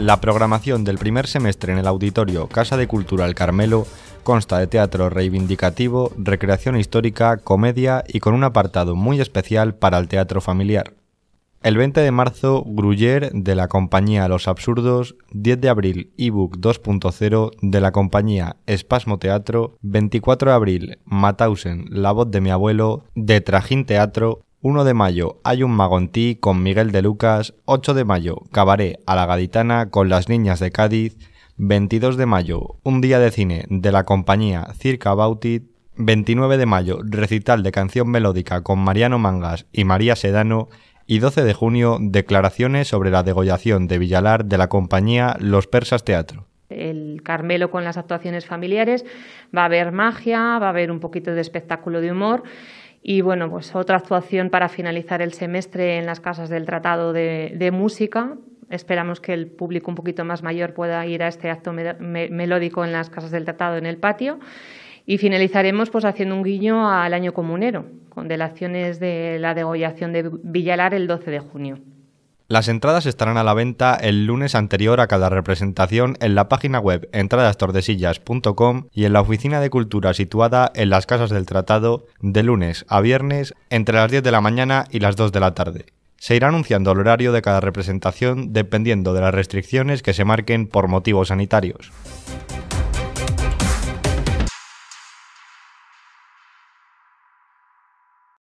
La programación del primer semestre en el auditorio Casa de Cultura El Carmelo consta de teatro reivindicativo, recreación histórica, comedia y con un apartado muy especial para el teatro familiar. El 20 de marzo, Gruyer de la compañía Los Absurdos, 10 de abril, ebook 2.0 de la compañía Espasmo Teatro, 24 de abril, Matausen, La voz de mi abuelo, de Trajín Teatro, 1 de mayo, Hay un magontí con Miguel de Lucas. 8 de mayo, cabaret a la gaditana con las niñas de Cádiz. 22 de mayo, Un día de cine de la compañía Circa About 29 de mayo, recital de canción melódica con Mariano Mangas y María Sedano. Y 12 de junio, declaraciones sobre la degollación de Villalar de la compañía Los Persas Teatro el Carmelo con las actuaciones familiares, va a haber magia, va a haber un poquito de espectáculo de humor y bueno, pues otra actuación para finalizar el semestre en las casas del Tratado de, Música. Esperamos que el público un poquito más mayor pueda ir a este acto melódico en las casas del Tratado en el patio. Y finalizaremos pues haciendo un guiño al año comunero, con delaciones de la degollación de Villalar el 12 de junio. Las entradas estarán a la venta el lunes anterior a cada representación en la página web entradastordesillas.com y en la oficina de cultura situada en las casas del tratado de lunes a viernes entre las 10 de la mañana y las 2 de la tarde. Se irá anunciando el horario de cada representación dependiendo de las restricciones que se marquen por motivos sanitarios.